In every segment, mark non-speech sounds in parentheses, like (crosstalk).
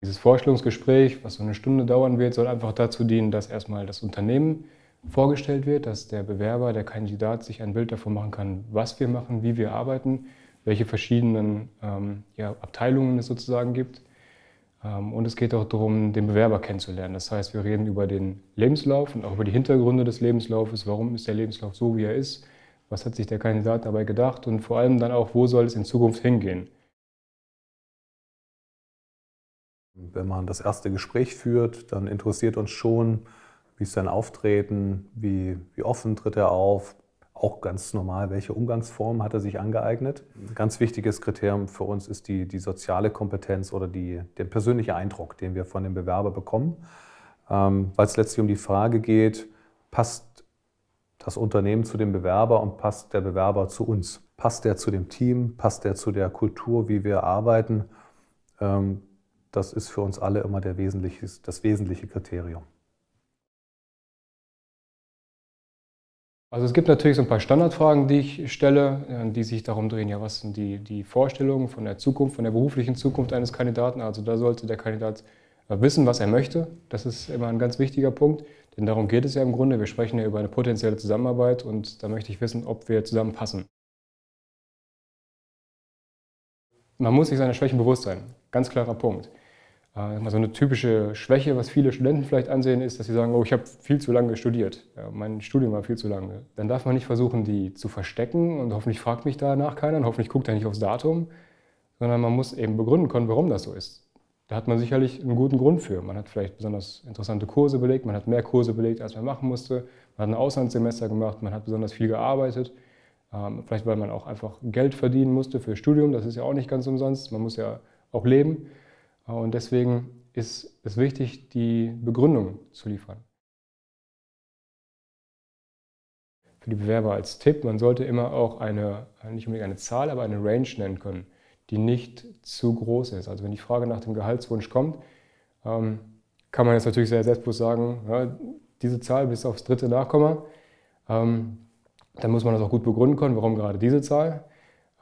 Dieses Vorstellungsgespräch, was so eine Stunde dauern wird, soll einfach dazu dienen, dass erstmal das Unternehmen vorgestellt wird, dass der Bewerber, der Kandidat sich ein Bild davon machen kann, was wir machen, wie wir arbeiten, welche verschiedenen ähm, ja, Abteilungen es sozusagen gibt. Ähm, und es geht auch darum, den Bewerber kennenzulernen. Das heißt, wir reden über den Lebenslauf und auch über die Hintergründe des Lebenslaufes. Warum ist der Lebenslauf so, wie er ist? Was hat sich der Kandidat dabei gedacht? Und vor allem dann auch, wo soll es in Zukunft hingehen? wenn man das erste Gespräch führt, dann interessiert uns schon, wie ist sein Auftreten, wie, wie offen tritt er auf, auch ganz normal, welche Umgangsform hat er sich angeeignet. Ein ganz wichtiges Kriterium für uns ist die, die soziale Kompetenz oder die, der persönliche Eindruck, den wir von dem Bewerber bekommen, ähm, weil es letztlich um die Frage geht, passt das Unternehmen zu dem Bewerber und passt der Bewerber zu uns? Passt er zu dem Team? Passt er zu der Kultur, wie wir arbeiten? Ähm, das ist für uns alle immer wesentliche, das wesentliche Kriterium. Also es gibt natürlich so ein paar Standardfragen, die ich stelle, äh, die sich darum drehen, ja, was sind die, die Vorstellungen von der Zukunft, von der beruflichen Zukunft eines Kandidaten. Also da sollte der Kandidat äh, wissen, was er möchte. Das ist immer ein ganz wichtiger Punkt, denn darum geht es ja im Grunde. Wir sprechen ja über eine potenzielle Zusammenarbeit und da möchte ich wissen, ob wir zusammenpassen. Man muss sich seiner Schwächen bewusst sein. Ganz klarer Punkt. Äh, so eine typische Schwäche, was viele Studenten vielleicht ansehen, ist, dass sie sagen, oh, ich habe viel zu lange studiert, ja, mein Studium war viel zu lange. Dann darf man nicht versuchen, die zu verstecken und hoffentlich fragt mich danach keiner und hoffentlich guckt er nicht aufs Datum, sondern man muss eben begründen können, warum das so ist. Da hat man sicherlich einen guten Grund für. Man hat vielleicht besonders interessante Kurse belegt, man hat mehr Kurse belegt, als man machen musste, man hat ein Auslandssemester gemacht, man hat besonders viel gearbeitet. Ähm, vielleicht, weil man auch einfach Geld verdienen musste für Studium, das ist ja auch nicht ganz umsonst, man muss ja auch leben. Äh, und deswegen ist es wichtig, die Begründung zu liefern. Für die Bewerber als Tipp, man sollte immer auch eine, äh, nicht unbedingt eine Zahl, aber eine Range nennen können, die nicht zu groß ist. Also wenn die Frage nach dem Gehaltswunsch kommt, ähm, kann man jetzt natürlich sehr selbstbewusst sagen, diese Zahl bis aufs dritte Nachkomma, ähm, dann muss man das auch gut begründen können, warum gerade diese Zahl.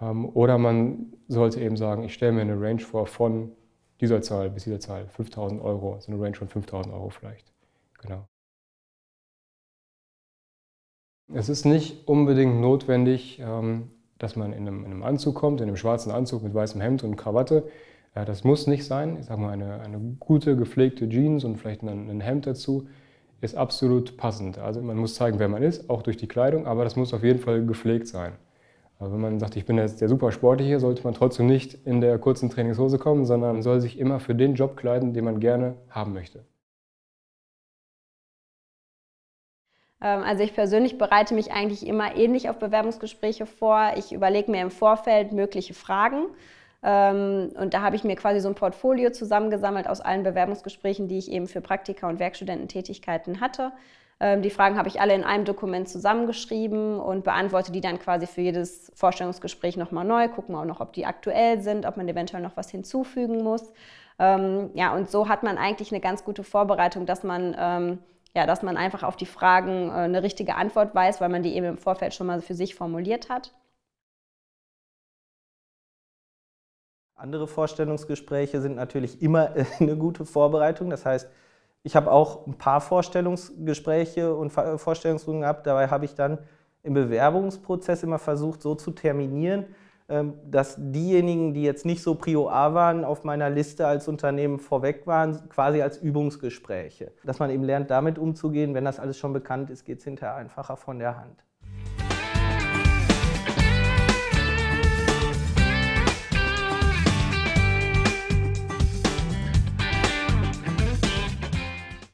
Ähm, oder man sollte eben sagen, ich stelle mir eine Range vor von dieser Zahl bis dieser Zahl, 5000 Euro, so eine Range von 5000 Euro vielleicht. Genau. Es ist nicht unbedingt notwendig, ähm, dass man in einem, Anzug kommt, in einem schwarzen Anzug mit weißem Hemd und Krawatte. Äh, das muss nicht sein. Ich sage mal, eine, eine gute, gepflegte Jeans und vielleicht ein Hemd dazu ist absolut passend. Also man muss zeigen, wer man ist, auch durch die Kleidung, aber das muss auf jeden Fall gepflegt sein. Aber wenn man sagt, ich bin jetzt der Supersportliche, sollte man trotzdem nicht in der kurzen Trainingshose kommen, sondern soll sich immer für den Job kleiden, den man gerne haben möchte. Ähm, also ich persönlich bereite mich eigentlich immer ähnlich auf Bewerbungsgespräche vor. Ich überlege mir im Vorfeld mögliche Fragen ähm, und da habe ich mir quasi so ein Portfolio zusammengesammelt aus allen Bewerbungsgesprächen, die ich eben für Praktika und Werkstudententätigkeiten hatte. Ähm, die Fragen habe ich alle in einem Dokument zusammengeschrieben und beantworte die dann quasi für jedes Vorstellungsgespräch nochmal neu, gucken auch noch, ob die aktuell sind, ob man eventuell noch was hinzufügen muss. Ähm, ja, und so hat man eigentlich eine ganz gute Vorbereitung, dass man, ja, dass man einfach auf die Fragen äh, eine richtige Antwort weiß, weil man die eben im Vorfeld schon mal für sich formuliert hat. Andere Vorstellungsgespräche sind natürlich immer (laughs) eine gute Vorbereitung. Das heißt, ich habe auch ein paar Vorstellungsgespräche und Vorstellungsrunden gehabt. Dabei habe ich dann im Bewerbungsprozess immer versucht, so zu terminieren, ähm, dass diejenigen, die jetzt nicht so Prio A waren, auf meiner Liste als Unternehmen vorweg waren, quasi als Übungsgespräche. Dass man eben lernt, damit umzugehen. Wenn das alles schon bekannt ist, geht es hinterher einfacher von der Hand.